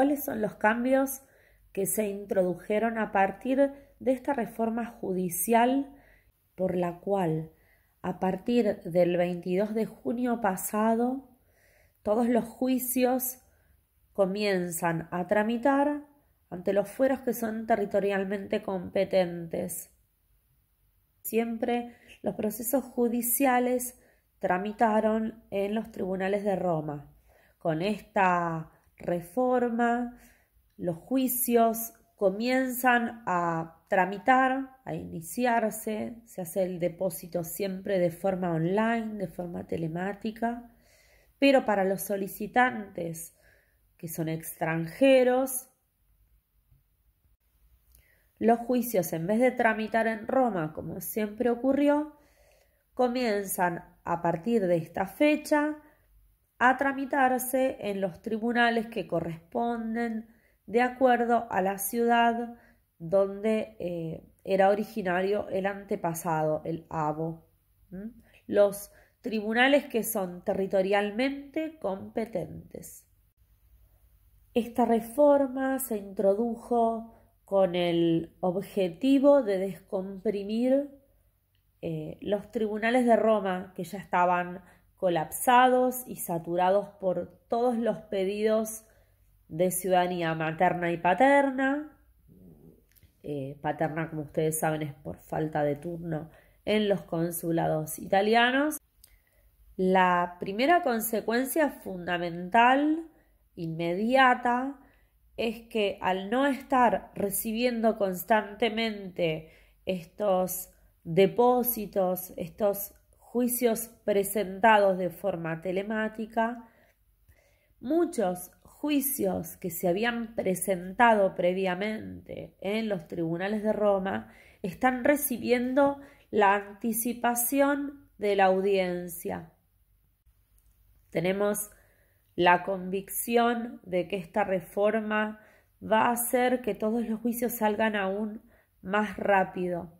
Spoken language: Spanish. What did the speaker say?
cuáles son los cambios que se introdujeron a partir de esta reforma judicial por la cual a partir del 22 de junio pasado todos los juicios comienzan a tramitar ante los fueros que son territorialmente competentes. Siempre los procesos judiciales tramitaron en los tribunales de Roma. Con esta reforma, los juicios comienzan a tramitar, a iniciarse, se hace el depósito siempre de forma online, de forma telemática, pero para los solicitantes que son extranjeros, los juicios, en vez de tramitar en Roma, como siempre ocurrió, comienzan a partir de esta fecha a tramitarse en los tribunales que corresponden de acuerdo a la ciudad donde eh, era originario el antepasado, el abo. Los tribunales que son territorialmente competentes. Esta reforma se introdujo con el objetivo de descomprimir eh, los tribunales de Roma que ya estaban colapsados y saturados por todos los pedidos de ciudadanía materna y paterna. Eh, paterna, como ustedes saben, es por falta de turno en los consulados italianos. La primera consecuencia fundamental, inmediata, es que al no estar recibiendo constantemente estos depósitos, estos juicios presentados de forma telemática, muchos juicios que se habían presentado previamente en los tribunales de Roma están recibiendo la anticipación de la audiencia. Tenemos la convicción de que esta reforma va a hacer que todos los juicios salgan aún más rápido.